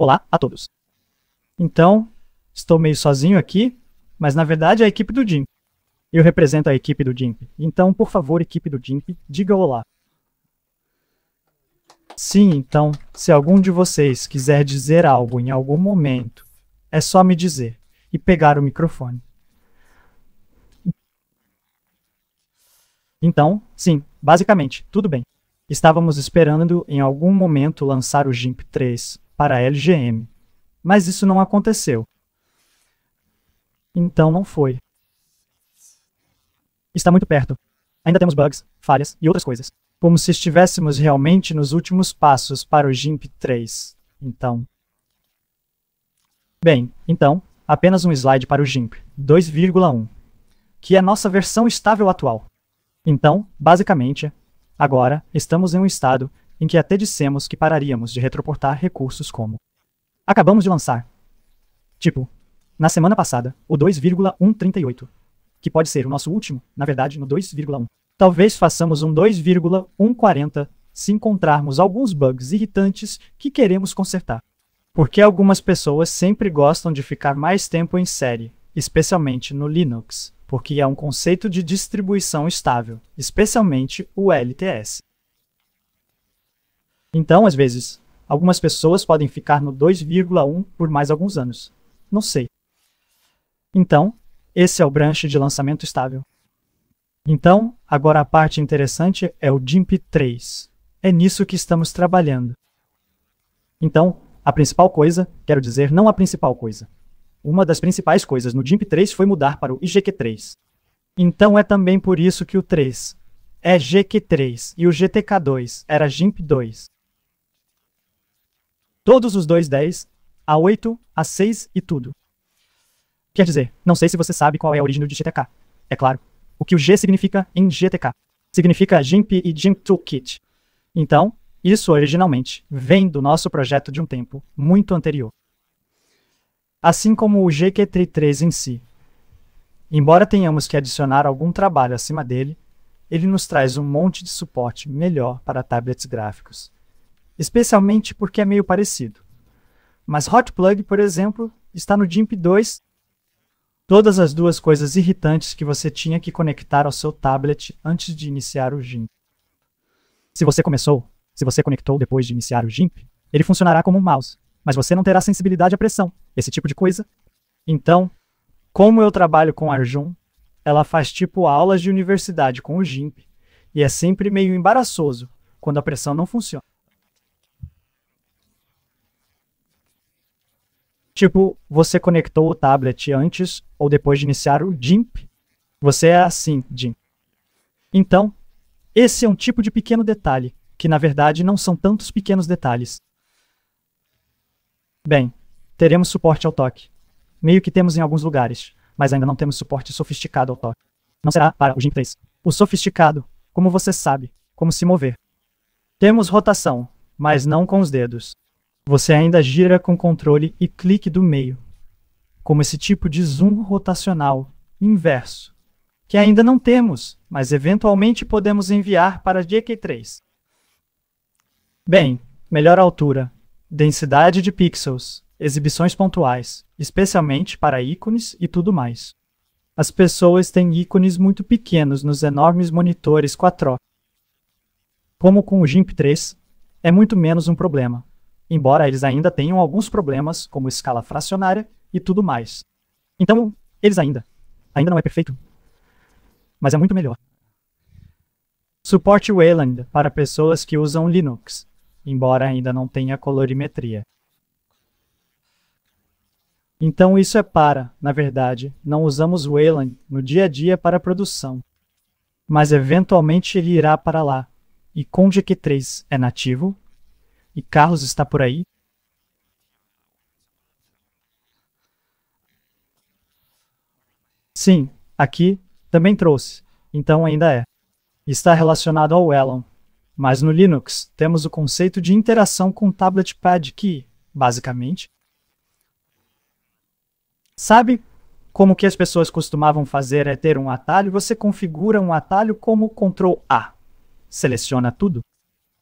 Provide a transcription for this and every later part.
Olá a todos. Então, estou meio sozinho aqui, mas na verdade é a equipe do DIMP. Eu represento a equipe do DIMP. Então, por favor, equipe do DIMP, diga olá. Sim, então, se algum de vocês quiser dizer algo em algum momento, é só me dizer e pegar o microfone. Então, sim, basicamente, tudo bem. Estávamos esperando em algum momento lançar o GIMP 3 para a LGM. Mas isso não aconteceu. Então não foi. Está muito perto. Ainda temos bugs, falhas e outras coisas. Como se estivéssemos realmente nos últimos passos para o GIMP 3. Então. Bem, então, apenas um slide para o GIMP 2,1, que é nossa versão estável atual. Então, basicamente, agora estamos em um estado em que até dissemos que pararíamos de retroportar recursos como Acabamos de lançar. Tipo, na semana passada, o 2,138, que pode ser o nosso último, na verdade, no 2,1. Talvez façamos um 2,140 se encontrarmos alguns bugs irritantes que queremos consertar. Porque algumas pessoas sempre gostam de ficar mais tempo em série, especialmente no Linux, porque é um conceito de distribuição estável, especialmente o LTS. Então, às vezes, algumas pessoas podem ficar no 2,1 por mais alguns anos. Não sei. Então, esse é o branch de lançamento estável. Então, agora a parte interessante é o DIMP 3. É nisso que estamos trabalhando. Então, a principal coisa, quero dizer, não a principal coisa. Uma das principais coisas no DIMP 3 foi mudar para o IGQ3. Então é também por isso que o 3 é GQ3 e o GTK2 era GIMP2 todos os dois 10, a 8, a 6 e tudo. Quer dizer, não sei se você sabe qual é a origem do GTK. É claro, o que o G significa em GTK. Significa GIMP e GIMP Toolkit. Então, isso originalmente vem do nosso projeto de um tempo muito anterior. Assim como o GQ33 em si. Embora tenhamos que adicionar algum trabalho acima dele, ele nos traz um monte de suporte melhor para tablets gráficos especialmente porque é meio parecido. Mas Hot Plug, por exemplo, está no GIMP 2. Todas as duas coisas irritantes que você tinha que conectar ao seu tablet antes de iniciar o GIMP. Se você começou, se você conectou depois de iniciar o GIMP, ele funcionará como um mouse, mas você não terá sensibilidade à pressão, esse tipo de coisa. Então, como eu trabalho com Arjun, ela faz tipo aulas de universidade com o GIMP, e é sempre meio embaraçoso quando a pressão não funciona. Tipo, você conectou o tablet antes ou depois de iniciar o GIMP? Você é assim, GIMP. Então, esse é um tipo de pequeno detalhe, que na verdade não são tantos pequenos detalhes. Bem, teremos suporte ao toque. Meio que temos em alguns lugares, mas ainda não temos suporte sofisticado ao toque. Não será para o GIMP 3. O sofisticado, como você sabe, como se mover. Temos rotação, mas não com os dedos. Você ainda gira com controle e clique do meio, como esse tipo de zoom rotacional inverso, que ainda não temos, mas eventualmente podemos enviar para gk 3 Bem, melhor altura, densidade de pixels, exibições pontuais, especialmente para ícones e tudo mais. As pessoas têm ícones muito pequenos nos enormes monitores 4 Como com o GIMP 3, é muito menos um problema embora eles ainda tenham alguns problemas, como escala fracionária e tudo mais. Então, eles ainda. Ainda não é perfeito, mas é muito melhor. Suporte Wayland para pessoas que usam Linux, embora ainda não tenha colorimetria. Então isso é para, na verdade, não usamos Wayland no dia a dia para a produção. Mas eventualmente ele irá para lá. E gq 3 é nativo e carros está por aí. Sim, aqui também trouxe, então ainda é. Está relacionado ao Elon. Mas no Linux temos o conceito de interação com o tablet pad que, basicamente, sabe como que as pessoas costumavam fazer é ter um atalho, você configura um atalho como Ctrl A. Seleciona tudo.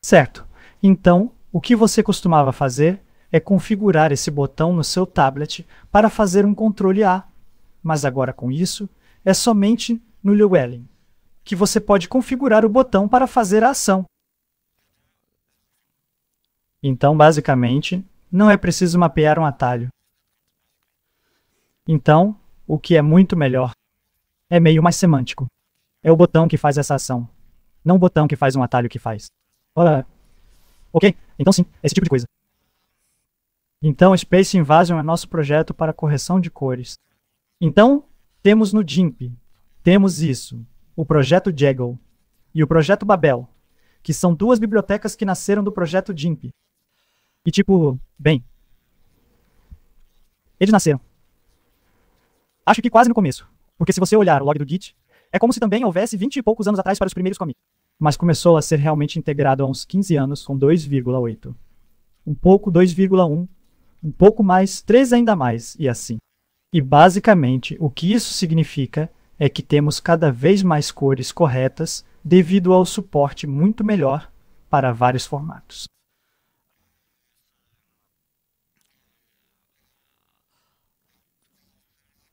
Certo. Então, o que você costumava fazer é configurar esse botão no seu tablet para fazer um controle A, mas agora com isso é somente no Llewellyn que você pode configurar o botão para fazer a ação. Então, basicamente, não é preciso mapear um atalho. Então, o que é muito melhor, é meio mais semântico. É o botão que faz essa ação, não o botão que faz um atalho que faz. Olá. Ok? Então, sim, esse tipo de coisa. Então, Space Invasion é nosso projeto para correção de cores. Então, temos no DIMP, temos isso, o projeto Jaggle e o projeto Babel, que são duas bibliotecas que nasceram do projeto DIMP. E tipo, bem, eles nasceram. Acho que quase no começo, porque se você olhar o log do Git, é como se também houvesse vinte e poucos anos atrás para os primeiros commits mas começou a ser realmente integrado há uns 15 anos com 2,8. Um pouco 2,1, um pouco mais, 3 ainda mais, e assim. E basicamente, o que isso significa é que temos cada vez mais cores corretas devido ao suporte muito melhor para vários formatos.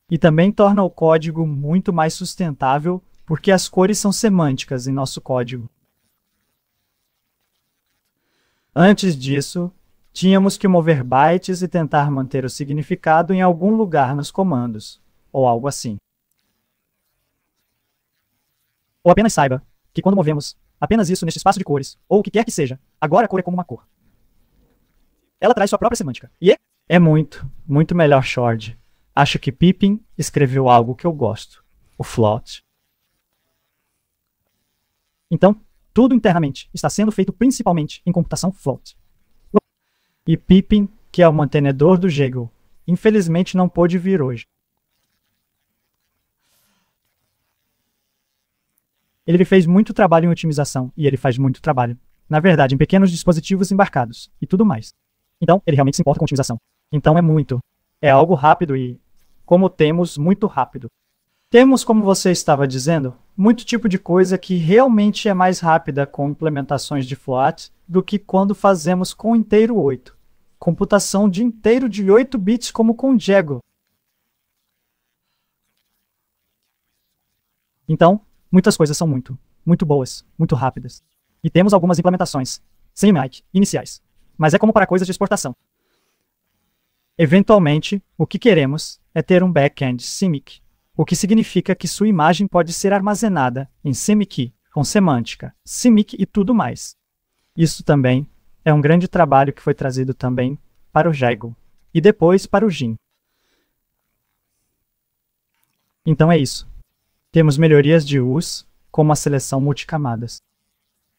E também torna o código muito mais sustentável porque as cores são semânticas em nosso código. Antes disso, tínhamos que mover bytes e tentar manter o significado em algum lugar nos comandos, ou algo assim. Ou apenas saiba que quando movemos apenas isso neste espaço de cores, ou o que quer que seja, agora a cor é como uma cor. Ela traz sua própria semântica. E é, é muito, muito melhor Short. Acho que Pippin escreveu algo que eu gosto, o float. Então, tudo internamente está sendo feito principalmente em computação float. E Pippin, que é o mantenedor do Jaeger, infelizmente não pôde vir hoje. Ele fez muito trabalho em otimização, e ele faz muito trabalho. Na verdade, em pequenos dispositivos embarcados, e tudo mais. Então, ele realmente se importa com otimização. Então é muito. É algo rápido e, como temos, muito rápido. Temos, como você estava dizendo, muito tipo de coisa que realmente é mais rápida com implementações de float do que quando fazemos com inteiro 8. Computação de inteiro de 8 bits como com Django. Então, muitas coisas são muito, muito boas, muito rápidas. E temos algumas implementações, sem mic, iniciais. Mas é como para coisas de exportação. Eventualmente, o que queremos é ter um back-end o que significa que sua imagem pode ser armazenada em CMYK, com semântica, CMYK e tudo mais. Isso também é um grande trabalho que foi trazido também para o Jaigo e depois para o Jin. Então é isso. Temos melhorias de US, como a seleção multicamadas.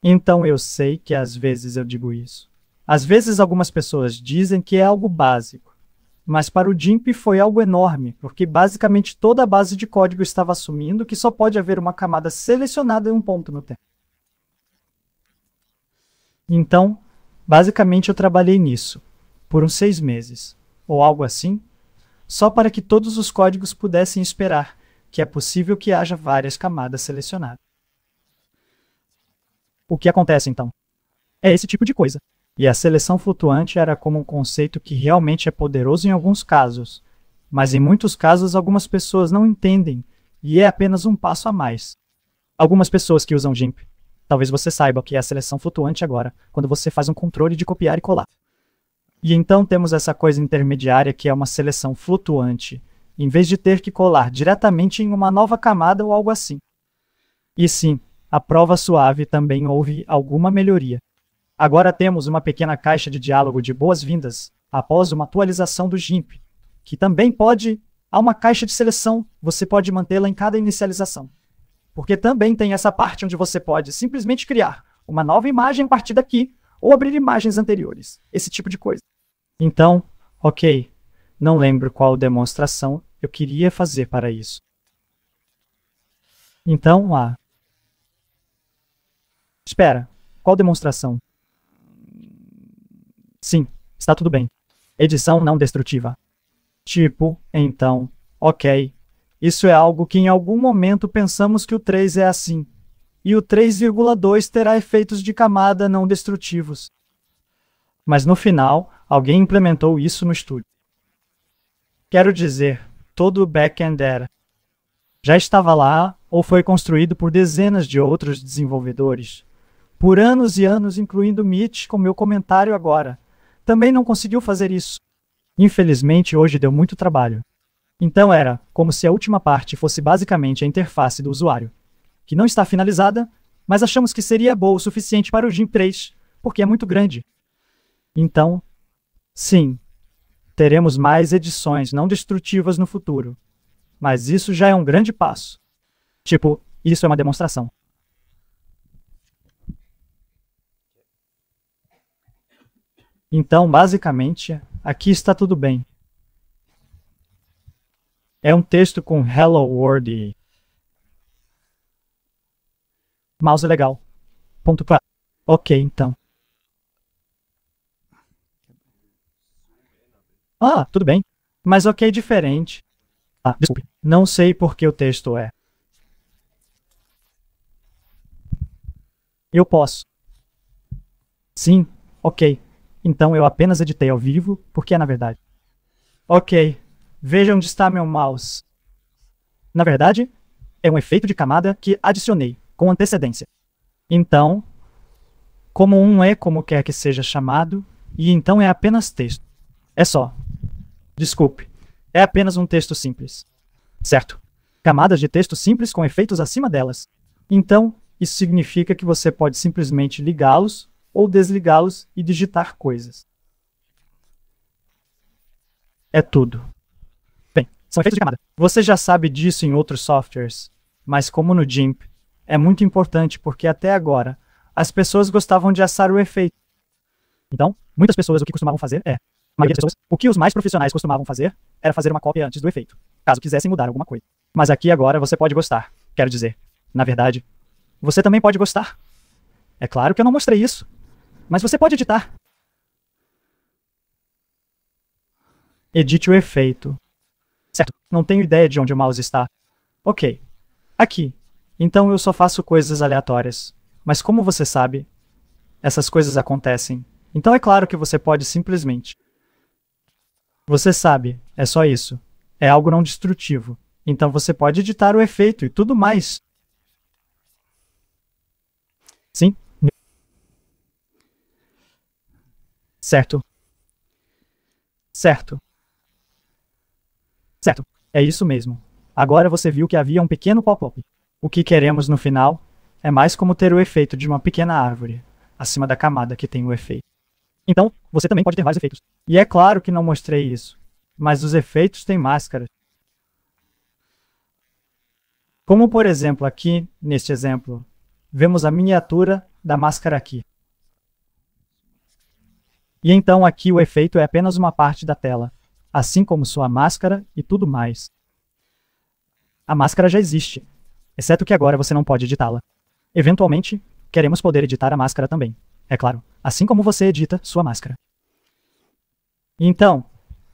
Então eu sei que às vezes eu digo isso. Às vezes algumas pessoas dizem que é algo básico, mas para o DIMP foi algo enorme, porque basicamente toda a base de código estava assumindo que só pode haver uma camada selecionada em um ponto no tempo. Então, basicamente eu trabalhei nisso, por uns seis meses, ou algo assim, só para que todos os códigos pudessem esperar, que é possível que haja várias camadas selecionadas. O que acontece então? É esse tipo de coisa. E a seleção flutuante era como um conceito que realmente é poderoso em alguns casos, mas em muitos casos algumas pessoas não entendem e é apenas um passo a mais. Algumas pessoas que usam GIMP, talvez você saiba o que é a seleção flutuante agora, quando você faz um controle de copiar e colar. E então temos essa coisa intermediária que é uma seleção flutuante, em vez de ter que colar diretamente em uma nova camada ou algo assim. E sim, a prova suave também houve alguma melhoria. Agora temos uma pequena caixa de diálogo de boas-vindas após uma atualização do GIMP, que também pode. Há uma caixa de seleção, você pode mantê-la em cada inicialização. Porque também tem essa parte onde você pode simplesmente criar uma nova imagem a partir daqui ou abrir imagens anteriores, esse tipo de coisa. Então, ok, não lembro qual demonstração eu queria fazer para isso. Então, ah. Espera, qual demonstração? Sim, está tudo bem. Edição não destrutiva. Tipo, então, ok. Isso é algo que em algum momento pensamos que o 3 é assim. E o 3,2 terá efeitos de camada não destrutivos. Mas no final, alguém implementou isso no estúdio. Quero dizer, todo o back-end era. Já estava lá ou foi construído por dezenas de outros desenvolvedores. Por anos e anos, incluindo Mitch, com meu comentário agora também não conseguiu fazer isso. Infelizmente, hoje deu muito trabalho. Então era como se a última parte fosse basicamente a interface do usuário, que não está finalizada, mas achamos que seria boa o suficiente para o GIM 3, porque é muito grande. Então, sim, teremos mais edições não destrutivas no futuro, mas isso já é um grande passo. Tipo, isso é uma demonstração. Então, basicamente, aqui está tudo bem. É um texto com Hello World. E... Mouse é legal. Ponto para. Ok, então. Ah, tudo bem. Mas ok, diferente. Ah, desculpe. Não sei por que o texto é. Eu posso. Sim, ok. Então eu apenas editei ao vivo, porque é na verdade. Ok, veja onde está meu mouse. Na verdade, é um efeito de camada que adicionei, com antecedência. Então, como um é como quer que seja chamado, e então é apenas texto. É só. Desculpe, é apenas um texto simples. Certo. Camadas de texto simples com efeitos acima delas. Então, isso significa que você pode simplesmente ligá-los ou desligá-los e digitar coisas. É tudo. Bem, são efeitos de camada. Você já sabe disso em outros softwares, mas como no GIMP, é muito importante porque até agora as pessoas gostavam de assar o efeito. Então, muitas pessoas o que costumavam fazer é, a maioria das pessoas, o que os mais profissionais costumavam fazer era fazer uma cópia antes do efeito, caso quisessem mudar alguma coisa. Mas aqui agora você pode gostar. Quero dizer, na verdade, você também pode gostar. É claro que eu não mostrei isso, mas você pode editar. Edite o efeito. Certo, não tenho ideia de onde o mouse está. Ok. Aqui. Então eu só faço coisas aleatórias. Mas como você sabe, essas coisas acontecem. Então é claro que você pode simplesmente. Você sabe, é só isso. É algo não destrutivo. Então você pode editar o efeito e tudo mais. Sim, Certo. Certo. Certo. É isso mesmo. Agora você viu que havia um pequeno pop-up. O que queremos no final é mais como ter o efeito de uma pequena árvore, acima da camada que tem o efeito. Então, você também pode ter vários efeitos. E é claro que não mostrei isso, mas os efeitos têm máscaras. Como por exemplo aqui, neste exemplo, vemos a miniatura da máscara aqui. E então aqui o efeito é apenas uma parte da tela, assim como sua máscara e tudo mais. A máscara já existe, exceto que agora você não pode editá-la. Eventualmente, queremos poder editar a máscara também, é claro, assim como você edita sua máscara. Então,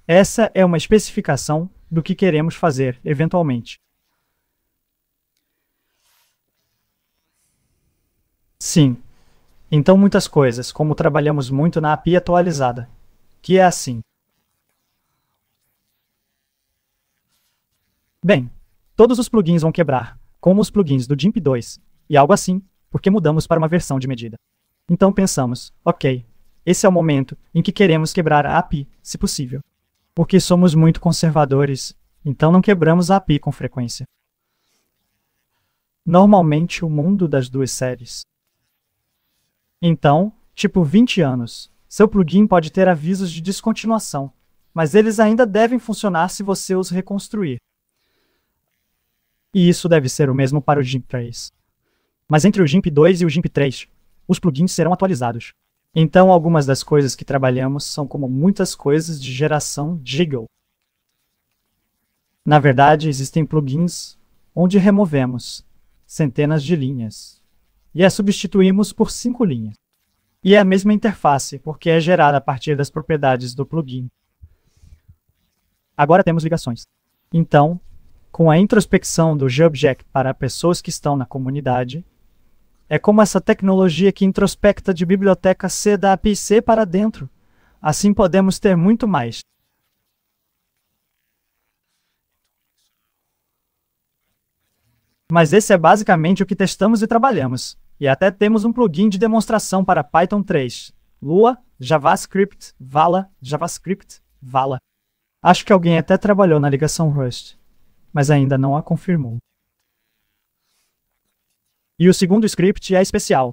essa é uma especificação do que queremos fazer, eventualmente. Sim, então, muitas coisas, como trabalhamos muito na API atualizada, que é assim. Bem, todos os plugins vão quebrar, como os plugins do GIMP 2, e algo assim, porque mudamos para uma versão de medida. Então pensamos, ok, esse é o momento em que queremos quebrar a API, se possível. Porque somos muito conservadores, então não quebramos a API com frequência. Normalmente, o mundo das duas séries então, tipo 20 anos, seu plugin pode ter avisos de descontinuação, mas eles ainda devem funcionar se você os reconstruir. E isso deve ser o mesmo para o GIMP 3. Mas entre o GIMP 2 e o GIMP 3, os plugins serão atualizados. Então, algumas das coisas que trabalhamos são como muitas coisas de geração Jiggle. Na verdade, existem plugins onde removemos centenas de linhas, e a substituímos por cinco linhas. E é a mesma interface, porque é gerada a partir das propriedades do plugin. Agora temos ligações. Então, com a introspecção do GeoBject para pessoas que estão na comunidade, é como essa tecnologia que introspecta de biblioteca C da API C para dentro. Assim podemos ter muito mais. mas esse é basicamente o que testamos e trabalhamos. E até temos um plugin de demonstração para Python 3, Lua, JavaScript, Vala, JavaScript, Vala. Acho que alguém até trabalhou na ligação Rust, mas ainda não a confirmou. E o segundo script é especial.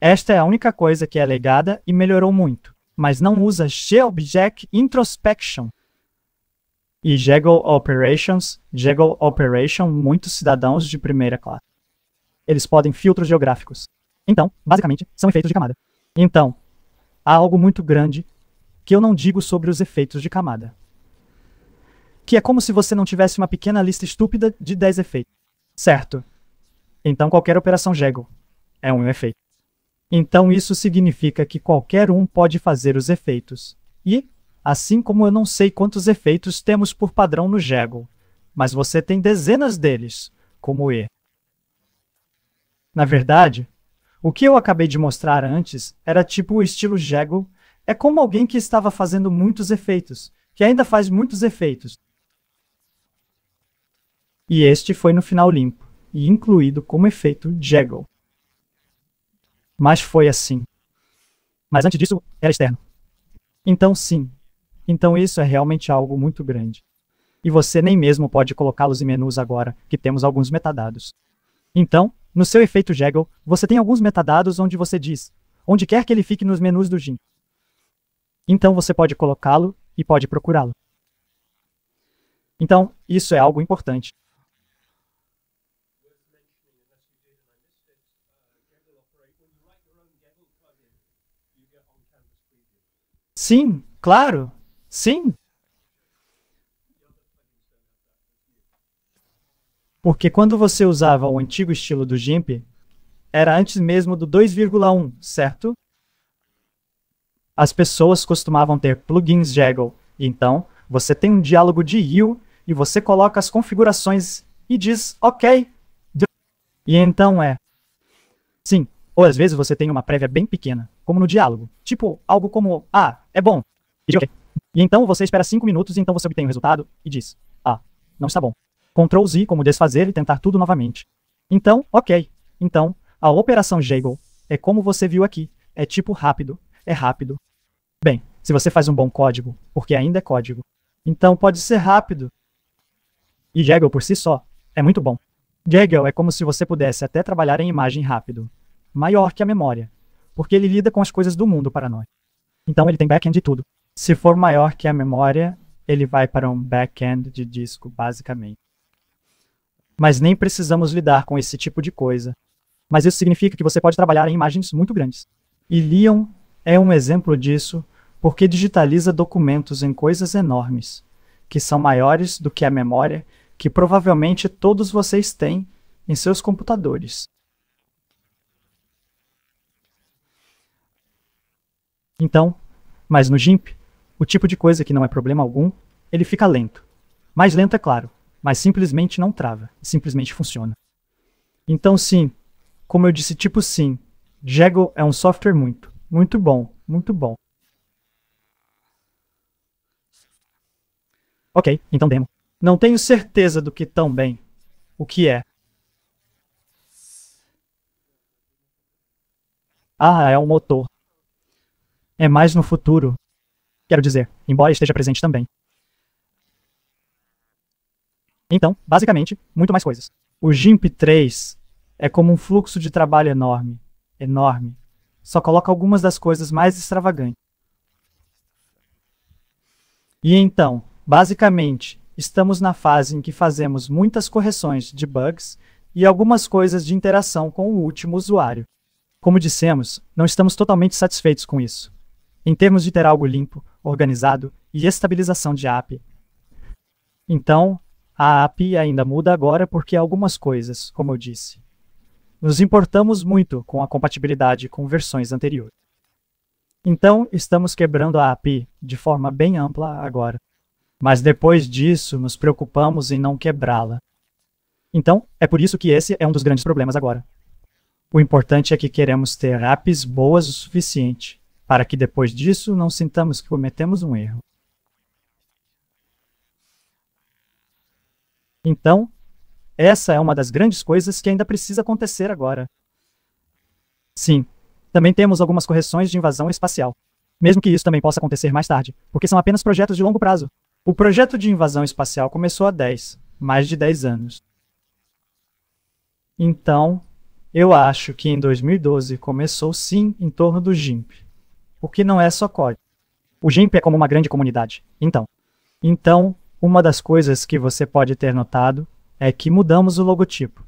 Esta é a única coisa que é legada e melhorou muito, mas não usa G-Object Introspection, e Jagal Operations, Jagal Operation, muitos cidadãos de primeira classe. Eles podem filtros geográficos. Então, basicamente, são efeitos de camada. Então, há algo muito grande que eu não digo sobre os efeitos de camada. Que é como se você não tivesse uma pequena lista estúpida de 10 efeitos. Certo. Então qualquer operação Jagal é um efeito. Então isso significa que qualquer um pode fazer os efeitos. E assim como eu não sei quantos efeitos temos por padrão no Jaggl, mas você tem dezenas deles, como E. Na verdade, o que eu acabei de mostrar antes era tipo o estilo Jaggl, é como alguém que estava fazendo muitos efeitos, que ainda faz muitos efeitos. E este foi no final limpo, e incluído como efeito Jaggl. Mas foi assim. Mas antes disso, era externo. Então sim, então isso é realmente algo muito grande. E você nem mesmo pode colocá-los em menus agora, que temos alguns metadados. Então, no seu efeito Jaggle, você tem alguns metadados onde você diz, onde quer que ele fique nos menus do GIMP. Então você pode colocá-lo e pode procurá-lo. Então, isso é algo importante. Sim, claro. Sim. Porque quando você usava o antigo estilo do GIMP, era antes mesmo do 2,1, certo? As pessoas costumavam ter plugins Jaggle. Então, você tem um diálogo de you e você coloca as configurações e diz OK. E então é. Sim, ou às vezes você tem uma prévia bem pequena, como no diálogo. Tipo, algo como, ah, é bom. E, okay. E então você espera 5 minutos e então você obtém o resultado e diz: Ah, não está bom. Ctrl Z como desfazer e tentar tudo novamente. Então, ok. Então, a operação Jaggle é como você viu aqui. É tipo rápido, é rápido. Bem, se você faz um bom código, porque ainda é código, então pode ser rápido. E Jaggle por si só é muito bom. Jaggle é como se você pudesse até trabalhar em imagem rápido, maior que a memória, porque ele lida com as coisas do mundo para nós. Então ele tem backend de tudo. Se for maior que a memória, ele vai para um back-end de disco, basicamente. Mas nem precisamos lidar com esse tipo de coisa. Mas isso significa que você pode trabalhar em imagens muito grandes. E Leon é um exemplo disso porque digitaliza documentos em coisas enormes, que são maiores do que a memória que provavelmente todos vocês têm em seus computadores. Então, mas no GIMP, o tipo de coisa que não é problema algum, ele fica lento. Mais lento, é claro, mas simplesmente não trava, simplesmente funciona. Então, sim, como eu disse, tipo sim, Jego é um software muito, muito bom, muito bom. Ok, então demo. Não tenho certeza do que tão bem, o que é. Ah, é um motor. É mais no futuro, quero dizer, embora esteja presente também. Então, basicamente, muito mais coisas. O GIMP 3 é como um fluxo de trabalho enorme, enorme. Só coloca algumas das coisas mais extravagantes. E então, basicamente, estamos na fase em que fazemos muitas correções de bugs e algumas coisas de interação com o último usuário. Como dissemos, não estamos totalmente satisfeitos com isso. Em termos de ter algo limpo, organizado e estabilização de API. Então, a API ainda muda agora porque algumas coisas, como eu disse. Nos importamos muito com a compatibilidade com versões anteriores. Então, estamos quebrando a API de forma bem ampla agora. Mas depois disso, nos preocupamos em não quebrá-la. Então, é por isso que esse é um dos grandes problemas agora. O importante é que queremos ter apps boas o suficiente para que depois disso não sintamos que cometemos um erro. Então, essa é uma das grandes coisas que ainda precisa acontecer agora. Sim, também temos algumas correções de invasão espacial. Mesmo que isso também possa acontecer mais tarde, porque são apenas projetos de longo prazo. O projeto de invasão espacial começou há 10, mais de 10 anos. Então, eu acho que em 2012 começou sim em torno do GIMP o que não é só código. O GIMP é como uma grande comunidade. Então, então uma das coisas que você pode ter notado é que mudamos o logotipo.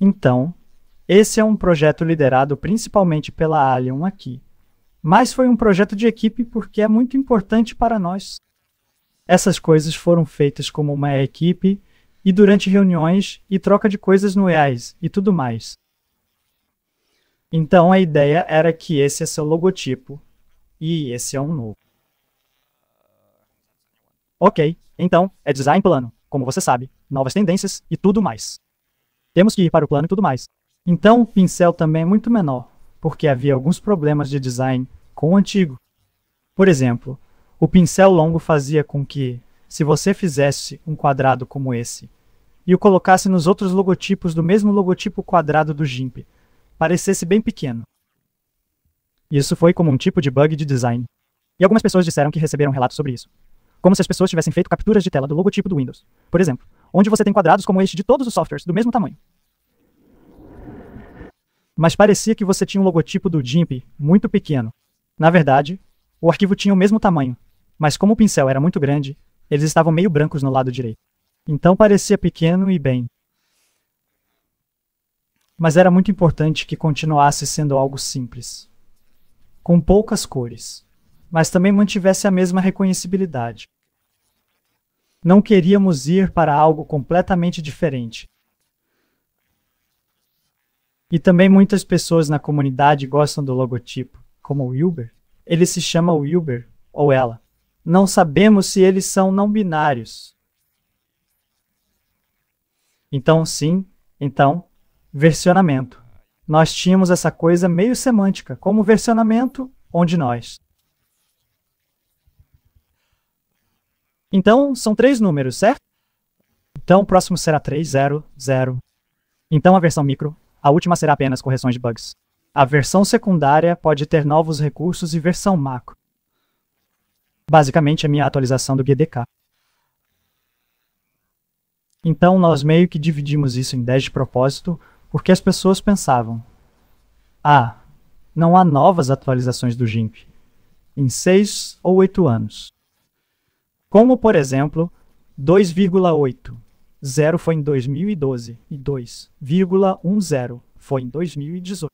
Então, esse é um projeto liderado principalmente pela Alien aqui, mas foi um projeto de equipe porque é muito importante para nós. Essas coisas foram feitas como uma equipe e durante reuniões e troca de coisas no EAS e tudo mais. Então a ideia era que esse é seu logotipo e esse é um novo. Ok, então é design plano, como você sabe, novas tendências e tudo mais. Temos que ir para o plano e tudo mais. Então o pincel também é muito menor, porque havia alguns problemas de design com o antigo. Por exemplo, o pincel longo fazia com que, se você fizesse um quadrado como esse e o colocasse nos outros logotipos do mesmo logotipo quadrado do GIMP, parecesse bem pequeno. Isso foi como um tipo de bug de design. E algumas pessoas disseram que receberam relatos sobre isso. Como se as pessoas tivessem feito capturas de tela do logotipo do Windows, por exemplo, onde você tem quadrados como este de todos os softwares do mesmo tamanho. Mas parecia que você tinha um logotipo do GIMP muito pequeno. Na verdade, o arquivo tinha o mesmo tamanho, mas como o pincel era muito grande, eles estavam meio brancos no lado direito. Então parecia pequeno e bem mas era muito importante que continuasse sendo algo simples, com poucas cores, mas também mantivesse a mesma reconhecibilidade. Não queríamos ir para algo completamente diferente. E também muitas pessoas na comunidade gostam do logotipo, como o Wilber. Ele se chama Wilber ou ela. Não sabemos se eles são não binários. Então, sim, então, versionamento. Nós tínhamos essa coisa meio semântica, como versionamento onde nós. Então, são três números, certo? Então, o próximo será 3, 0, 0. Então, a versão micro, a última será apenas correções de bugs. A versão secundária pode ter novos recursos e versão macro. Basicamente, a minha atualização do GDK. Então, nós meio que dividimos isso em 10 de propósito, porque as pessoas pensavam: ah, não há novas atualizações do GIMP em seis ou oito anos. Como, por exemplo, 2,8. Zero foi em 2012 e 2,10 foi em 2018.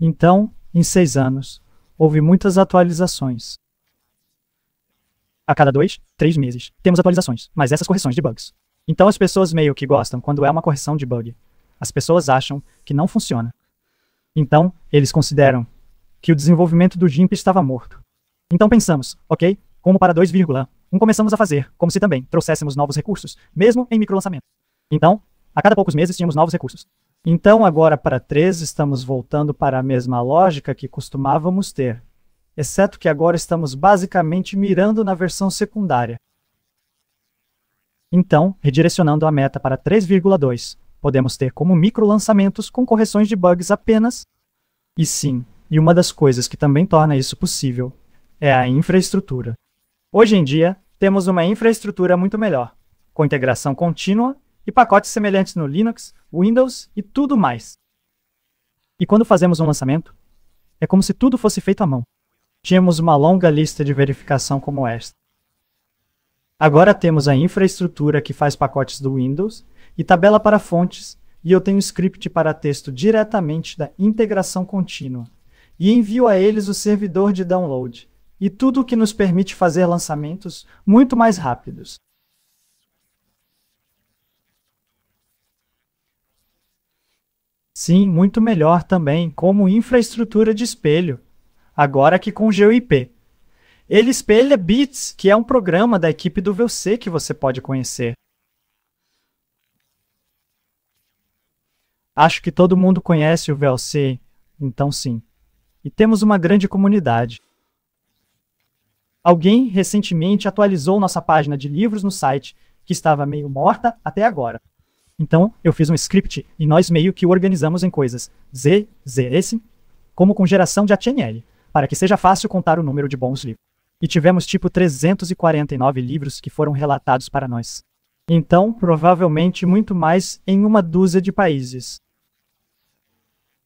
Então, em seis anos, houve muitas atualizações. A cada dois, três meses, temos atualizações, mas essas correções de bugs. Então as pessoas meio que gostam quando é uma correção de bug, as pessoas acham que não funciona. Então, eles consideram que o desenvolvimento do GIMP estava morto. Então pensamos, ok, como para 2,1, começamos a fazer, como se também trouxéssemos novos recursos, mesmo em microlançamento. Então, a cada poucos meses tínhamos novos recursos. Então, agora para 3, estamos voltando para a mesma lógica que costumávamos ter, exceto que agora estamos basicamente mirando na versão secundária. Então, redirecionando a meta para 3,2, podemos ter como micro lançamentos com correções de bugs apenas. E sim, e uma das coisas que também torna isso possível é a infraestrutura. Hoje em dia, temos uma infraestrutura muito melhor, com integração contínua e pacotes semelhantes no Linux, Windows e tudo mais. E quando fazemos um lançamento, é como se tudo fosse feito à mão. Tínhamos uma longa lista de verificação como esta. Agora temos a infraestrutura que faz pacotes do Windows e tabela para fontes, e eu tenho script para texto diretamente da integração contínua, e envio a eles o servidor de download, e tudo o que nos permite fazer lançamentos muito mais rápidos. Sim, muito melhor também, como infraestrutura de espelho, agora que com GeoIP. Ele espelha Bits, que é um programa da equipe do VLC que você pode conhecer. Acho que todo mundo conhece o VLC, então sim. E temos uma grande comunidade. Alguém recentemente atualizou nossa página de livros no site, que estava meio morta até agora. Então, eu fiz um script e nós meio que organizamos em coisas Z, z, esse, como com geração de HTML, para que seja fácil contar o número de bons livros. E tivemos tipo 349 livros que foram relatados para nós. Então, provavelmente muito mais em uma dúzia de países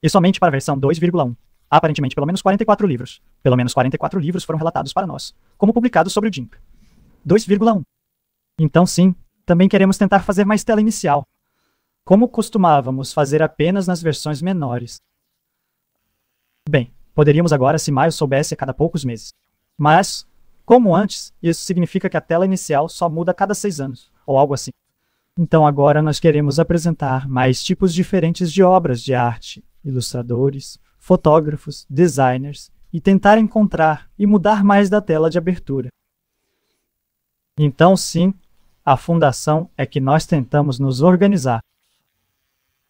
e somente para a versão 2,1. Aparentemente, pelo menos 44 livros. Pelo menos 44 livros foram relatados para nós, como publicados sobre o DIMP. 2,1. Então, sim, também queremos tentar fazer mais tela inicial, como costumávamos fazer apenas nas versões menores. Bem, poderíamos agora se Miles soubesse a cada poucos meses. Mas, como antes, isso significa que a tela inicial só muda a cada seis anos, ou algo assim. Então agora nós queremos apresentar mais tipos diferentes de obras de arte ilustradores, fotógrafos, designers e tentar encontrar e mudar mais da tela de abertura. Então, sim, a fundação é que nós tentamos nos organizar.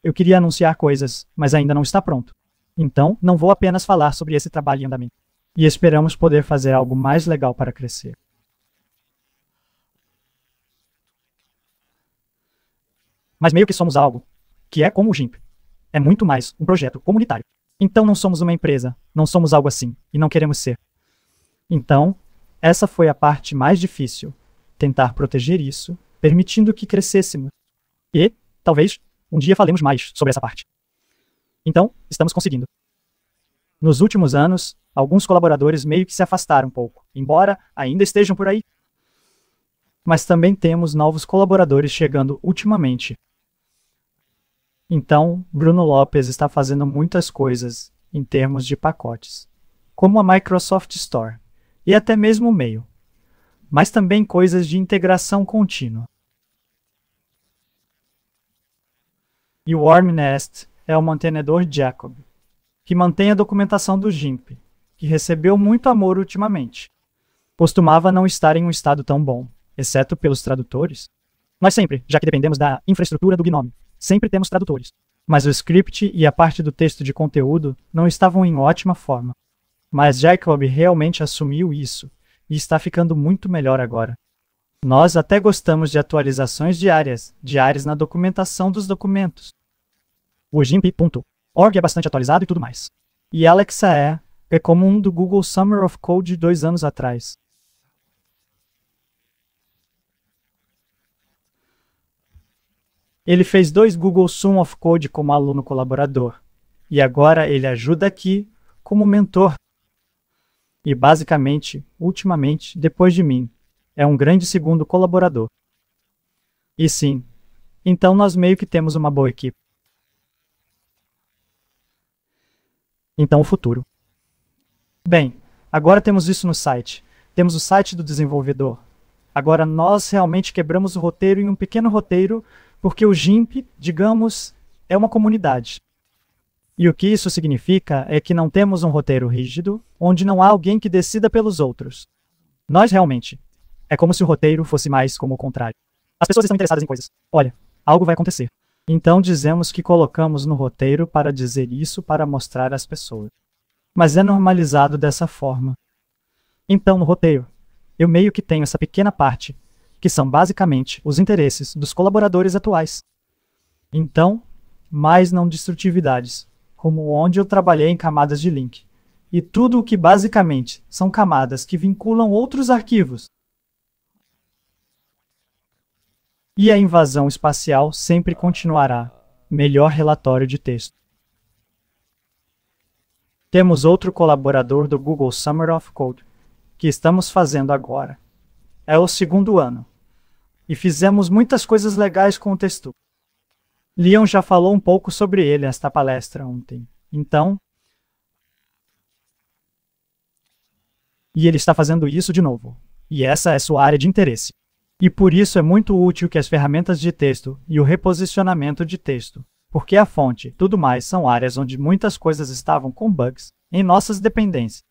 Eu queria anunciar coisas, mas ainda não está pronto. Então, não vou apenas falar sobre esse trabalho da mim. E esperamos poder fazer algo mais legal para crescer. Mas meio que somos algo, que é como o GIMP é muito mais um projeto comunitário. Então não somos uma empresa, não somos algo assim e não queremos ser. Então, essa foi a parte mais difícil, tentar proteger isso, permitindo que crescêssemos. E, talvez, um dia falemos mais sobre essa parte. Então, estamos conseguindo. Nos últimos anos, alguns colaboradores meio que se afastaram um pouco, embora ainda estejam por aí. Mas também temos novos colaboradores chegando ultimamente, então, Bruno Lopes está fazendo muitas coisas em termos de pacotes, como a Microsoft Store e até mesmo o Mail, mas também coisas de integração contínua. E o WarmNest é o mantenedor Jacob, que mantém a documentação do GIMP, que recebeu muito amor ultimamente. Costumava não estar em um estado tão bom, exceto pelos tradutores, mas sempre, já que dependemos da infraestrutura do Gnome. Sempre temos tradutores, mas o script e a parte do texto de conteúdo não estavam em ótima forma. Mas Jacob realmente assumiu isso e está ficando muito melhor agora. Nós até gostamos de atualizações diárias, diárias na documentação dos documentos. O gimp.org é bastante atualizado e tudo mais. E Alexa é, é como um do Google Summer of Code de dois anos atrás. Ele fez dois Google Sum of Code como aluno colaborador, e agora ele ajuda aqui como mentor. E basicamente, ultimamente, depois de mim, é um grande segundo colaborador. E sim, então nós meio que temos uma boa equipe. Então o futuro. Bem, agora temos isso no site. Temos o site do desenvolvedor. Agora nós realmente quebramos o roteiro em um pequeno roteiro porque o GIMP, digamos, é uma comunidade. E o que isso significa é que não temos um roteiro rígido, onde não há alguém que decida pelos outros. Nós realmente. É como se o roteiro fosse mais como o contrário. As pessoas estão interessadas em coisas. Olha, algo vai acontecer. Então dizemos que colocamos no roteiro para dizer isso para mostrar às pessoas. Mas é normalizado dessa forma. Então, no roteiro, eu meio que tenho essa pequena parte que são basicamente os interesses dos colaboradores atuais. Então, mais não destrutividades, como onde eu trabalhei em camadas de link, e tudo o que basicamente são camadas que vinculam outros arquivos. E a invasão espacial sempre continuará. Melhor relatório de texto. Temos outro colaborador do Google Summer of Code, que estamos fazendo agora. É o segundo ano e fizemos muitas coisas legais com o texto. Leon já falou um pouco sobre ele nesta palestra ontem. Então. E ele está fazendo isso de novo. E essa é sua área de interesse. E por isso é muito útil que as ferramentas de texto e o reposicionamento de texto, porque a fonte, tudo mais, são áreas onde muitas coisas estavam com bugs em nossas dependências.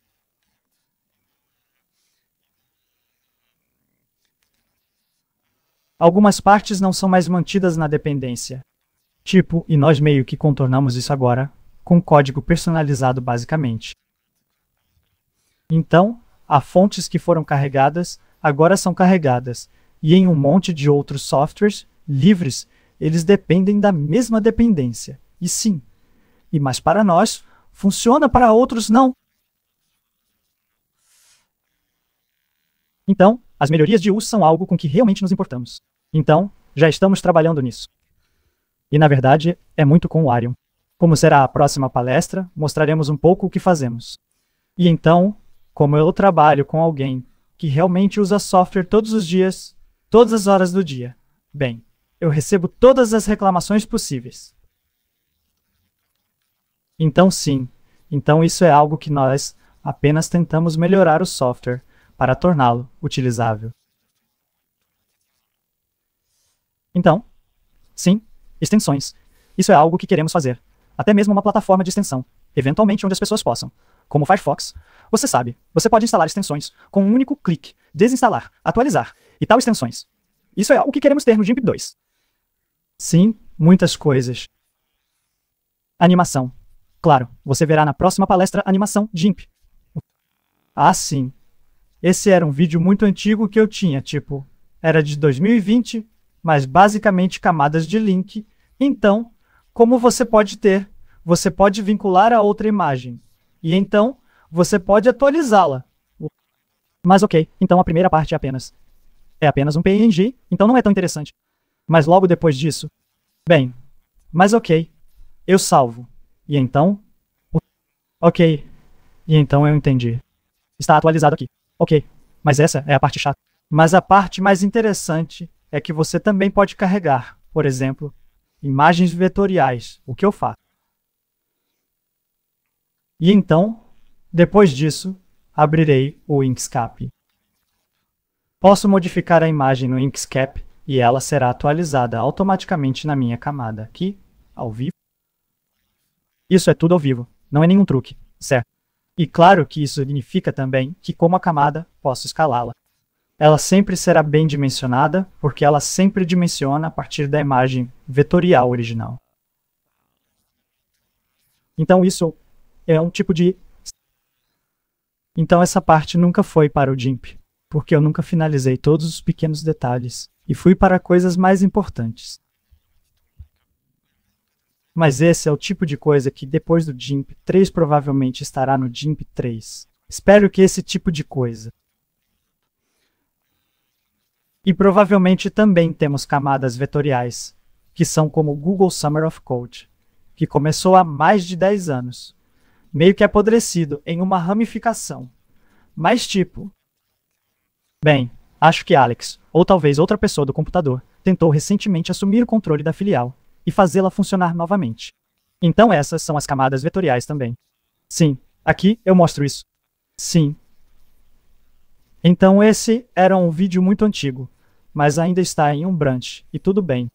Algumas partes não são mais mantidas na dependência. Tipo, e nós meio que contornamos isso agora, com código personalizado basicamente. Então, há fontes que foram carregadas, agora são carregadas, e em um monte de outros softwares livres, eles dependem da mesma dependência. E sim. E mas para nós funciona, para outros não. Então, as melhorias de uso são algo com que realmente nos importamos. Então, já estamos trabalhando nisso. E na verdade, é muito com o Arium. Como será a próxima palestra, mostraremos um pouco o que fazemos. E então, como eu trabalho com alguém que realmente usa software todos os dias, todas as horas do dia, bem, eu recebo todas as reclamações possíveis. Então, sim, então isso é algo que nós apenas tentamos melhorar o software para torná-lo utilizável. Então, sim, extensões. Isso é algo que queremos fazer. Até mesmo uma plataforma de extensão, eventualmente onde as pessoas possam. Como o Firefox, você sabe, você pode instalar extensões com um único clique, desinstalar, atualizar e tal extensões. Isso é algo que queremos ter no GIMP 2. Sim, muitas coisas. Animação. Claro, você verá na próxima palestra animação GIMP. Ah, sim. Esse era um vídeo muito antigo que eu tinha, tipo, era de 2020 mas basicamente camadas de link. Então, como você pode ter? Você pode vincular a outra imagem. E então, você pode atualizá-la. Mas ok, então a primeira parte é apenas. É apenas um PNG, então não é tão interessante. Mas logo depois disso. Bem, mas ok. Eu salvo. E então. Ok. E então eu entendi. Está atualizado aqui. Ok. Mas essa é a parte chata. Mas a parte mais interessante é que você também pode carregar, por exemplo, imagens vetoriais, o que eu faço. E então, depois disso, abrirei o Inkscape. Posso modificar a imagem no Inkscape e ela será atualizada automaticamente na minha camada aqui, ao vivo. Isso é tudo ao vivo, não é nenhum truque, certo? E claro que isso significa também que como a camada, posso escalá-la ela sempre será bem dimensionada, porque ela sempre dimensiona a partir da imagem vetorial original. Então isso é um tipo de Então essa parte nunca foi para o DIMP, porque eu nunca finalizei todos os pequenos detalhes e fui para coisas mais importantes. Mas esse é o tipo de coisa que depois do DIMP 3 provavelmente estará no DIMP 3. Espero que esse tipo de coisa e provavelmente também temos camadas vetoriais, que são como o Google Summer of Code, que começou há mais de 10 anos, meio que apodrecido em uma ramificação. Mas tipo. Bem, acho que Alex, ou talvez outra pessoa do computador, tentou recentemente assumir o controle da filial e fazê-la funcionar novamente. Então essas são as camadas vetoriais também. Sim, aqui eu mostro isso. Sim, então esse era um vídeo muito antigo, mas ainda está em um branch, e tudo bem.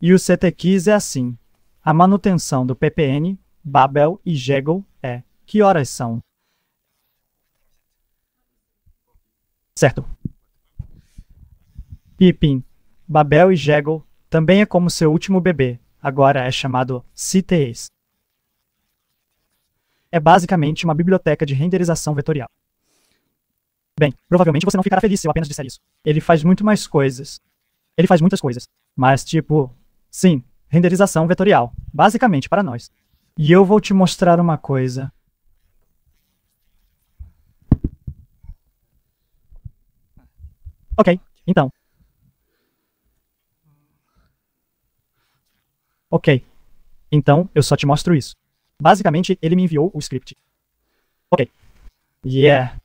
E o ct é assim. A manutenção do PPN, Babel e Jaggle é que horas são? Certo. Pippin, Babel e Jaggle também é como seu último bebê, agora é chamado CTEs. É basicamente uma biblioteca de renderização vetorial. Bem, provavelmente você não ficará feliz se eu apenas disser isso. Ele faz muito mais coisas. Ele faz muitas coisas. Mas, tipo, sim, renderização vetorial. Basicamente, para nós. E eu vou te mostrar uma coisa. Ok, então. Ok. Então, eu só te mostro isso. Basicamente, ele me enviou o script. Ok. Yeah.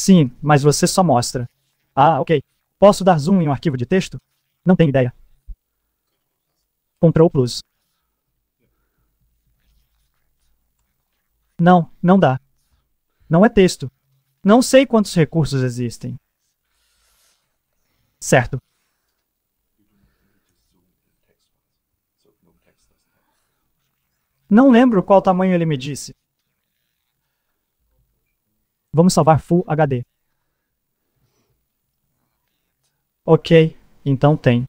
Sim, mas você só mostra. Ah, ok. Posso dar zoom em um arquivo de texto? Não tenho ideia. Ctrl plus. Não, não dá. Não é texto. Não sei quantos recursos existem. Certo. Não lembro qual tamanho ele me disse. Vamos salvar Full HD. Ok, então tem.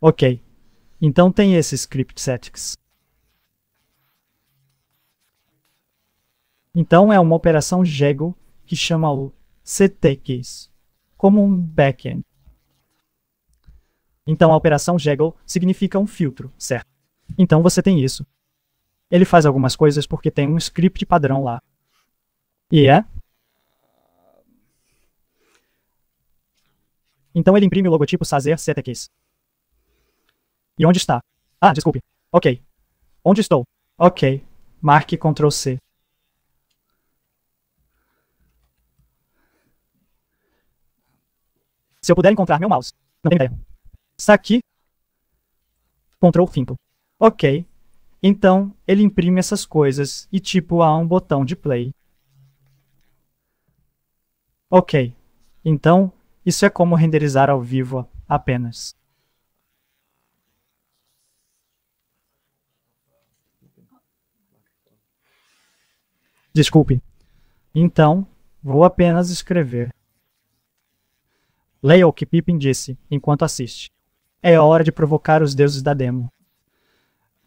Ok, então tem esse script settings. Então é uma operação Jago que chama o CT como um backend. Então a operação Jaggle significa um filtro, certo? Então você tem isso. Ele faz algumas coisas porque tem um script padrão lá. E é? Então ele imprime o logotipo Sazer CTX. E onde está? Ah, desculpe. Ok. Onde estou? Ok. Marque Ctrl C. Se eu puder encontrar meu mouse. Não tem ideia. Saqui. Ctrl finto. Ok. Então, ele imprime essas coisas e tipo há um botão de play. Ok. Então, isso é como renderizar ao vivo apenas. Desculpe. Então, vou apenas escrever. Leia o que Pippin disse enquanto assiste é hora de provocar os deuses da demo.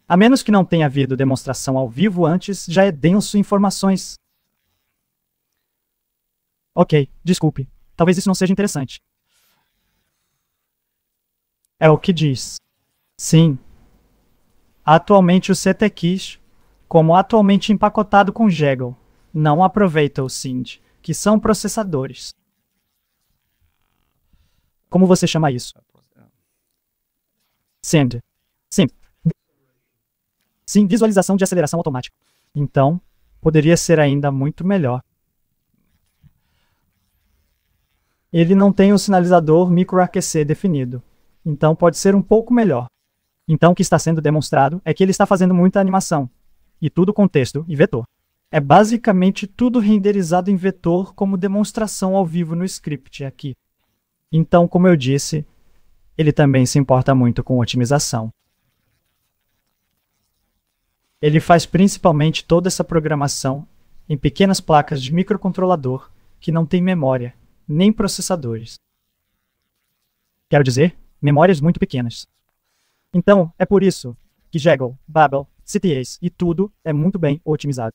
A menos que não tenha havido demonstração ao vivo antes, já é denso informações. Ok, desculpe. Talvez isso não seja interessante. É o que diz. Sim. Atualmente o CTX, como atualmente empacotado com Jaggle, não aproveita o SIND, que são processadores. Como você chama isso? Send. Sim. Sim, visualização de aceleração automática. Então, poderia ser ainda muito melhor. Ele não tem o sinalizador microaquecer definido. Então, pode ser um pouco melhor. Então, o que está sendo demonstrado é que ele está fazendo muita animação. E tudo com texto e vetor. É basicamente tudo renderizado em vetor como demonstração ao vivo no script aqui. Então, como eu disse, ele também se importa muito com otimização. Ele faz principalmente toda essa programação em pequenas placas de microcontrolador que não têm memória, nem processadores. Quero dizer, memórias muito pequenas. Então, é por isso que Jekyll, Babel, CTAs e tudo é muito bem otimizado.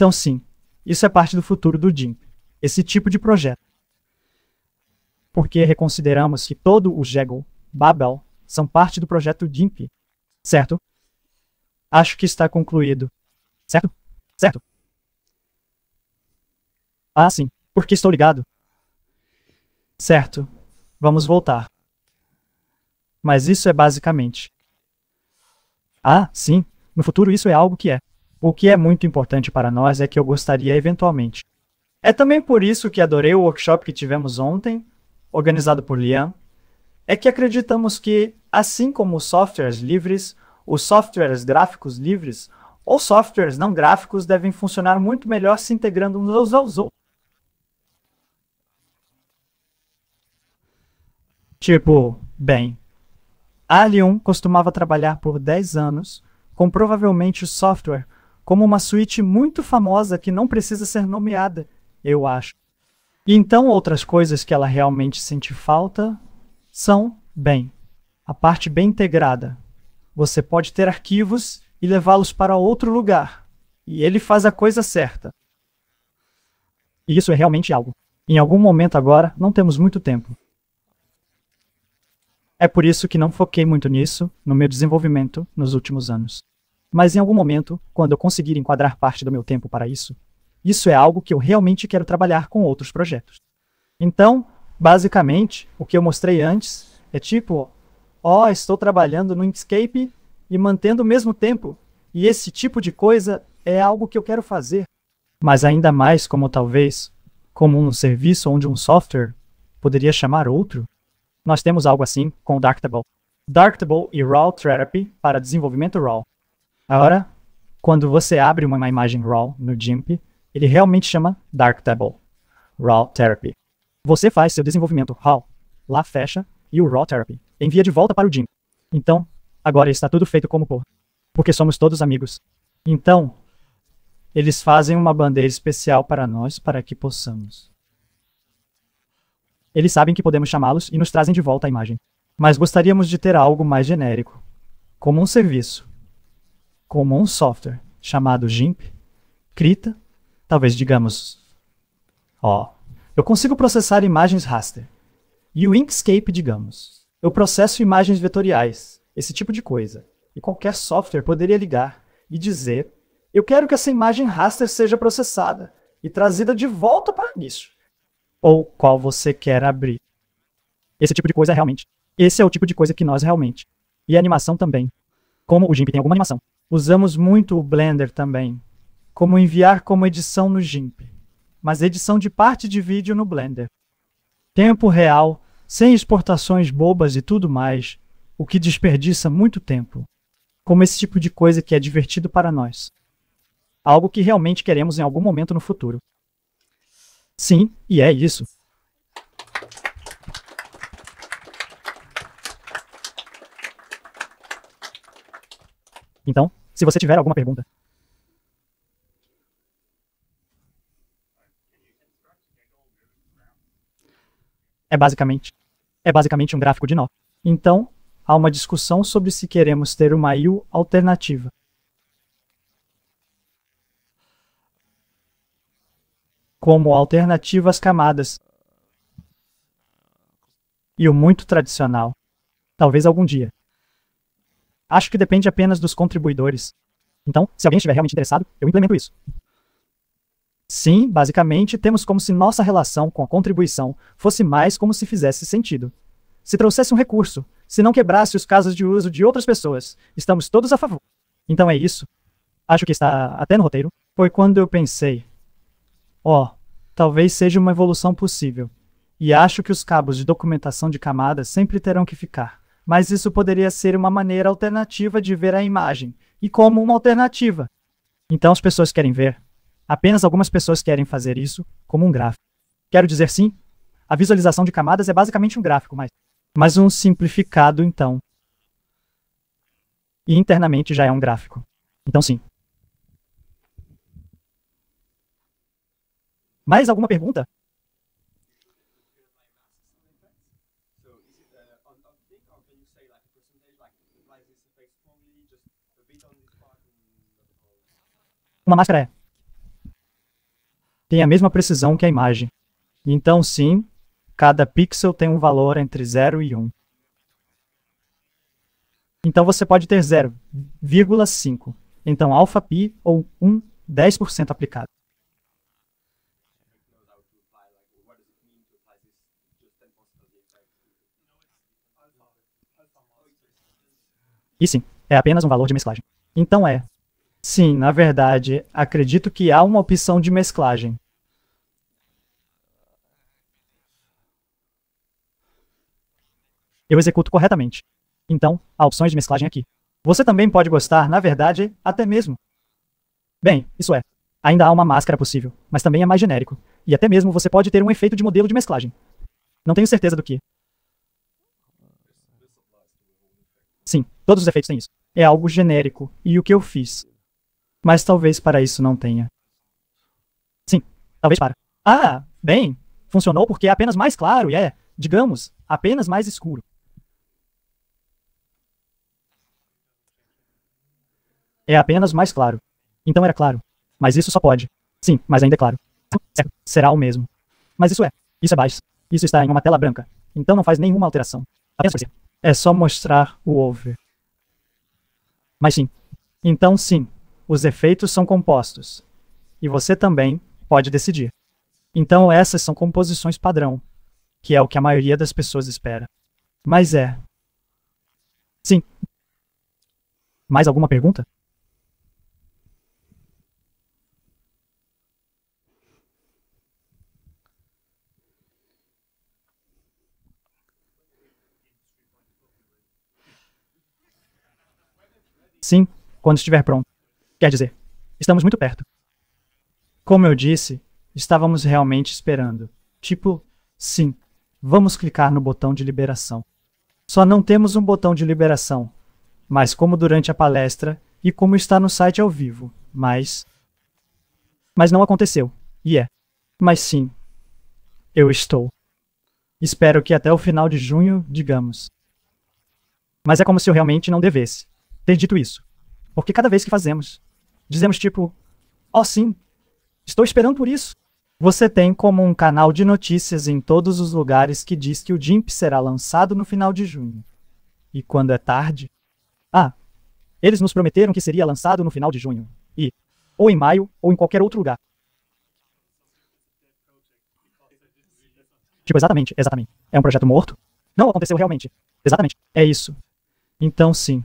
Então, sim, isso é parte do futuro do DIN, esse tipo de projeto. Porque reconsideramos que todo o Jego, Babel, são parte do projeto DIMP, certo? Acho que está concluído. Certo? Certo? Ah, sim, porque estou ligado. Certo, vamos voltar. Mas isso é basicamente. Ah, sim, no futuro isso é algo que é. O que é muito importante para nós é que eu gostaria eventualmente. É também por isso que adorei o workshop que tivemos ontem, organizado por Lian, é que acreditamos que, assim como os softwares livres, os softwares gráficos livres ou softwares não gráficos devem funcionar muito melhor se integrando uns aos outros. Tipo, bem, a Alion costumava trabalhar por 10 anos com provavelmente o software como uma suíte muito famosa que não precisa ser nomeada, eu acho. E então outras coisas que ela realmente sente falta são, bem, a parte bem integrada. Você pode ter arquivos e levá-los para outro lugar, e ele faz a coisa certa. E isso é realmente algo. Em algum momento agora, não temos muito tempo. É por isso que não foquei muito nisso no meu desenvolvimento nos últimos anos. Mas em algum momento, quando eu conseguir enquadrar parte do meu tempo para isso, isso é algo que eu realmente quero trabalhar com outros projetos. Então, basicamente, o que eu mostrei antes é tipo, ó, oh, estou trabalhando no Inkscape e mantendo o mesmo tempo. E esse tipo de coisa é algo que eu quero fazer. Mas ainda mais como talvez, como um serviço onde um software poderia chamar outro, nós temos algo assim com o Darktable. Darktable e Raw Therapy para desenvolvimento Raw. Agora, quando você abre uma imagem RAW no GIMP, ele realmente chama Darktable, RAW Therapy. Você faz seu desenvolvimento RAW, lá fecha, e o RAW Therapy envia de volta para o GIMP. Então, agora está tudo feito como por, porque somos todos amigos. Então, eles fazem uma bandeira especial para nós para que possamos. Eles sabem que podemos chamá-los e nos trazem de volta a imagem. Mas gostaríamos de ter algo mais genérico, como um serviço como um software chamado GIMP, Krita, talvez digamos, ó, eu consigo processar imagens raster. E o Inkscape, digamos, eu processo imagens vetoriais, esse tipo de coisa. E qualquer software poderia ligar e dizer: eu quero que essa imagem raster seja processada e trazida de volta para isso, ou qual você quer abrir. Esse tipo de coisa realmente. Esse é o tipo de coisa que nós realmente. E animação também. Como o GIMP tem alguma animação, Usamos muito o Blender também, como enviar como edição no GIMP, mas edição de parte de vídeo no Blender. Tempo real, sem exportações bobas e tudo mais, o que desperdiça muito tempo. Como esse tipo de coisa que é divertido para nós. Algo que realmente queremos em algum momento no futuro. Sim, e é isso. Então, se você tiver alguma pergunta. É basicamente, é basicamente um gráfico de nó. Então, há uma discussão sobre se queremos ter uma IU alternativa. Como alternativas camadas. E o muito tradicional. Talvez algum dia. Acho que depende apenas dos contribuidores. Então, se alguém estiver realmente interessado, eu implemento isso. Sim, basicamente, temos como se nossa relação com a contribuição fosse mais como se fizesse sentido. Se trouxesse um recurso, se não quebrasse os casos de uso de outras pessoas, estamos todos a favor. Então é isso. Acho que está até no roteiro. Foi quando eu pensei: ó, oh, talvez seja uma evolução possível. E acho que os cabos de documentação de camadas sempre terão que ficar mas isso poderia ser uma maneira alternativa de ver a imagem, e como uma alternativa. Então as pessoas querem ver. Apenas algumas pessoas querem fazer isso como um gráfico. Quero dizer sim, a visualização de camadas é basicamente um gráfico, mas, mas um simplificado então. E internamente já é um gráfico. Então sim. Mais alguma pergunta? Uma máscara é. Tem a mesma precisão que a imagem. Então, sim, cada pixel tem um valor entre 0 e 1. Então você pode ter 0,5. Então alfa pi ou 1, 10% aplicado. E sim, é apenas um valor de mesclagem. Então é Sim, na verdade, acredito que há uma opção de mesclagem. Eu executo corretamente. Então, há opções de mesclagem aqui. Você também pode gostar, na verdade, até mesmo. Bem, isso é. Ainda há uma máscara possível, mas também é mais genérico. E até mesmo você pode ter um efeito de modelo de mesclagem. Não tenho certeza do que. Sim, todos os efeitos têm isso. É algo genérico. E o que eu fiz? Mas talvez para isso não tenha. Sim, talvez para. Ah, bem, funcionou porque é apenas mais claro e é, digamos, apenas mais escuro. É apenas mais claro. Então era claro. Mas isso só pode. Sim, mas ainda é claro. será o mesmo. Mas isso é. Isso é baixo. Isso está em uma tela branca. Então não faz nenhuma alteração. Apenas você. É só mostrar o over. Mas sim. Então sim, os efeitos são compostos. E você também pode decidir. Então, essas são composições padrão, que é o que a maioria das pessoas espera. Mas é. Sim. Mais alguma pergunta? Sim, quando estiver pronto. Quer dizer, estamos muito perto. Como eu disse, estávamos realmente esperando. Tipo, sim, vamos clicar no botão de liberação. Só não temos um botão de liberação, mas como durante a palestra e como está no site ao vivo, mas. Mas não aconteceu, e yeah. é. Mas sim, eu estou. Espero que até o final de junho, digamos. Mas é como se eu realmente não devesse ter dito isso. Porque cada vez que fazemos, dizemos tipo, ó oh, sim, estou esperando por isso. Você tem como um canal de notícias em todos os lugares que diz que o Jimp será lançado no final de junho. E quando é tarde? Ah, eles nos prometeram que seria lançado no final de junho. E, ou em maio, ou em qualquer outro lugar. Tipo, exatamente, exatamente. É um projeto morto? Não aconteceu realmente. Exatamente. É isso. Então, sim.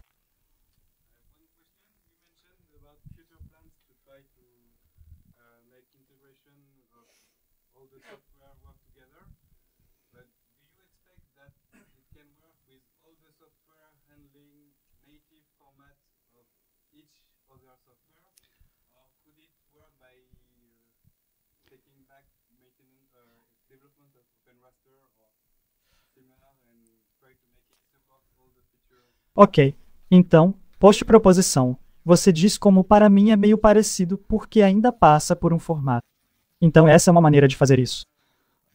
format of each other software, or could it work by uh, taking back maintenance uh, development of or similar and try to make it support all the features? Ok, então, post-proposição. Você diz como para mim é meio parecido porque ainda passa por um formato. Então, essa é uma maneira de fazer isso.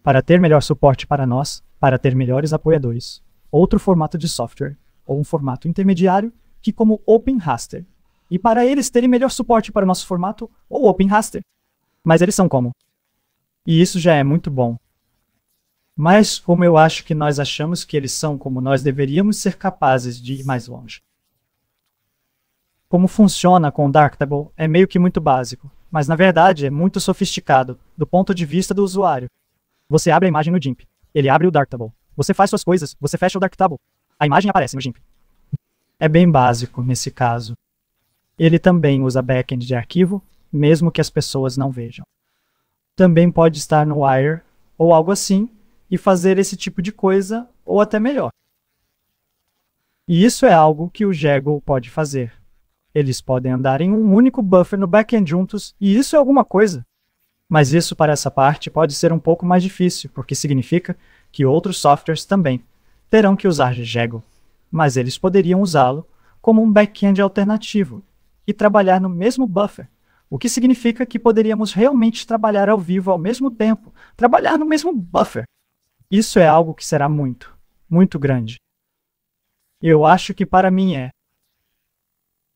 Para ter melhor suporte para nós, para ter melhores apoiadores, outro formato de software, ou um formato intermediário, que como OpenRaster. E para eles terem melhor suporte para o nosso formato, ou OpenRaster. Mas eles são como? E isso já é muito bom. Mas como eu acho que nós achamos que eles são como nós deveríamos ser capazes de ir mais longe. Como funciona com o Darktable é meio que muito básico, mas na verdade é muito sofisticado do ponto de vista do usuário. Você abre a imagem no GIMP, ele abre o Darktable. Você faz suas coisas, você fecha o Darktable. A imagem aparece no GIMP é bem básico nesse caso. Ele também usa backend de arquivo, mesmo que as pessoas não vejam. Também pode estar no Wire ou algo assim e fazer esse tipo de coisa ou até melhor. E isso é algo que o Jego pode fazer. Eles podem andar em um único buffer no backend juntos e isso é alguma coisa. Mas isso para essa parte pode ser um pouco mais difícil, porque significa que outros softwares também terão que usar Jego mas eles poderiam usá-lo como um back-end alternativo e trabalhar no mesmo buffer, o que significa que poderíamos realmente trabalhar ao vivo ao mesmo tempo, trabalhar no mesmo buffer. Isso é algo que será muito, muito grande. Eu acho que para mim é.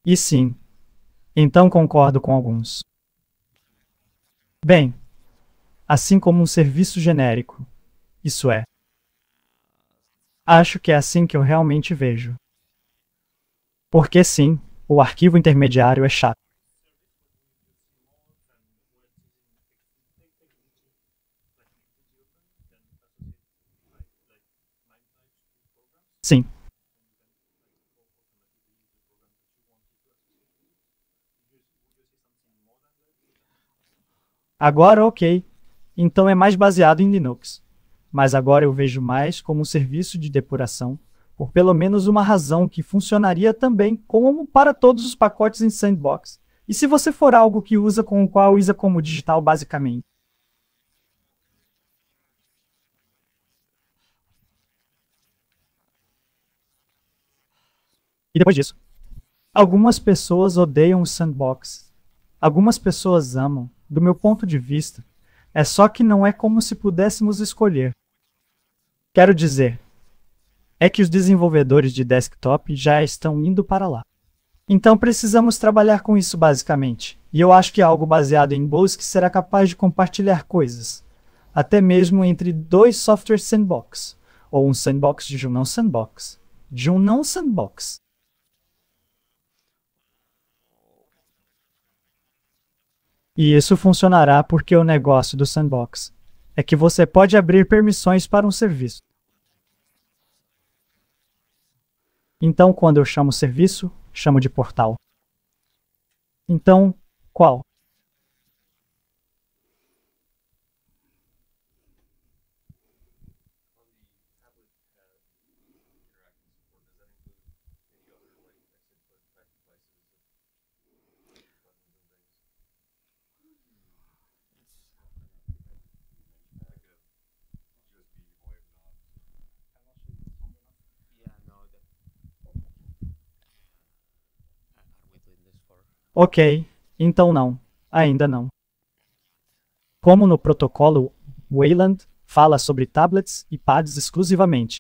E sim, então concordo com alguns. Bem, assim como um serviço genérico, isso é acho que é assim que eu realmente vejo. Porque sim, o arquivo intermediário é chato. Sim. Agora ok. Então é mais baseado em Linux mas agora eu vejo mais como um serviço de depuração, por pelo menos uma razão que funcionaria também como para todos os pacotes em sandbox. E se você for algo que usa com o qual usa como digital basicamente? E depois disso, algumas pessoas odeiam o sandbox. Algumas pessoas amam. Do meu ponto de vista, é só que não é como se pudéssemos escolher. Quero dizer, é que os desenvolvedores de desktop já estão indo para lá. Então precisamos trabalhar com isso basicamente, e eu acho que é algo baseado em Bose será capaz de compartilhar coisas, até mesmo entre dois softwares sandbox, ou um sandbox de um não sandbox, de um não sandbox. E isso funcionará porque o negócio do sandbox é que você pode abrir permissões para um serviço. Então, quando eu chamo serviço, chamo de portal. Então, qual? Ok, então não, ainda não. Como no protocolo, Wayland fala sobre tablets e pads exclusivamente.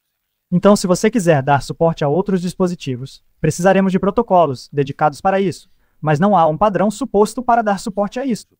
Então, se você quiser dar suporte a outros dispositivos, precisaremos de protocolos dedicados para isso, mas não há um padrão suposto para dar suporte a isso.